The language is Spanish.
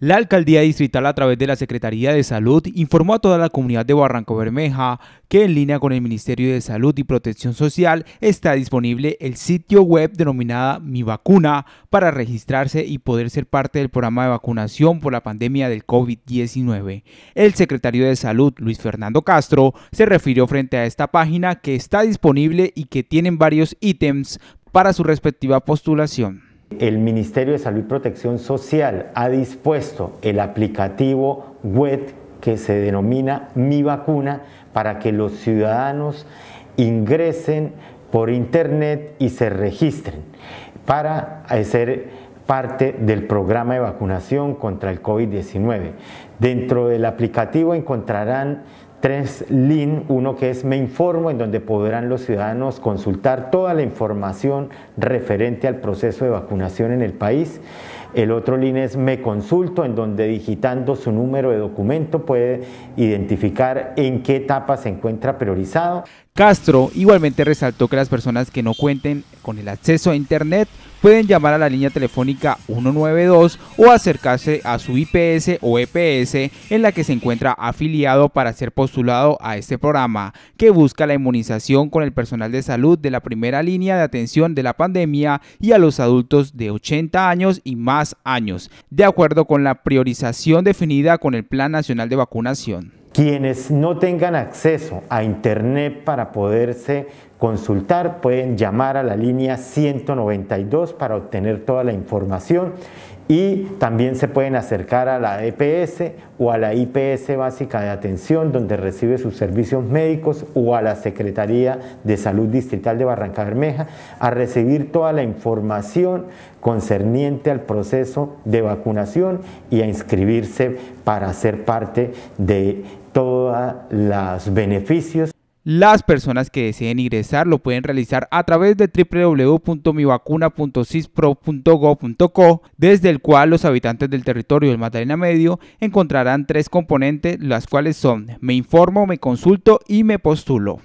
La alcaldía distrital a través de la Secretaría de Salud informó a toda la comunidad de Barranco Bermeja que en línea con el Ministerio de Salud y Protección Social está disponible el sitio web denominada Mi Vacuna para registrarse y poder ser parte del programa de vacunación por la pandemia del COVID-19. El secretario de Salud, Luis Fernando Castro, se refirió frente a esta página que está disponible y que tienen varios ítems para su respectiva postulación. El Ministerio de Salud y Protección Social ha dispuesto el aplicativo web que se denomina Mi Vacuna para que los ciudadanos ingresen por internet y se registren para ser parte del programa de vacunación contra el COVID-19. Dentro del aplicativo encontrarán tres LIN, uno que es Me Informo, en donde podrán los ciudadanos consultar toda la información referente al proceso de vacunación en el país. El otro link es Me Consulto, en donde digitando su número de documento puede identificar en qué etapa se encuentra priorizado. Castro igualmente resaltó que las personas que no cuenten con el acceso a Internet pueden llamar a la línea telefónica 192 o acercarse a su IPS o EPS en la que se encuentra afiliado para ser postulado a este programa, que busca la inmunización con el personal de salud de la primera línea de atención de la pandemia y a los adultos de 80 años y más años, de acuerdo con la priorización definida con el Plan Nacional de Vacunación. Quienes no tengan acceso a Internet para poderse consultar pueden llamar a la línea 192 para obtener toda la información y también se pueden acercar a la EPS o a la IPS básica de atención donde recibe sus servicios médicos o a la Secretaría de Salud Distrital de Barranca Bermeja a recibir toda la información concerniente al proceso de vacunación y a inscribirse para ser parte de todos los beneficios. Las personas que deseen ingresar lo pueden realizar a través de www.mivacuna.cispro.gov.co, desde el cual los habitantes del territorio del Magdalena Medio encontrarán tres componentes, las cuales son me informo, me consulto y me postulo.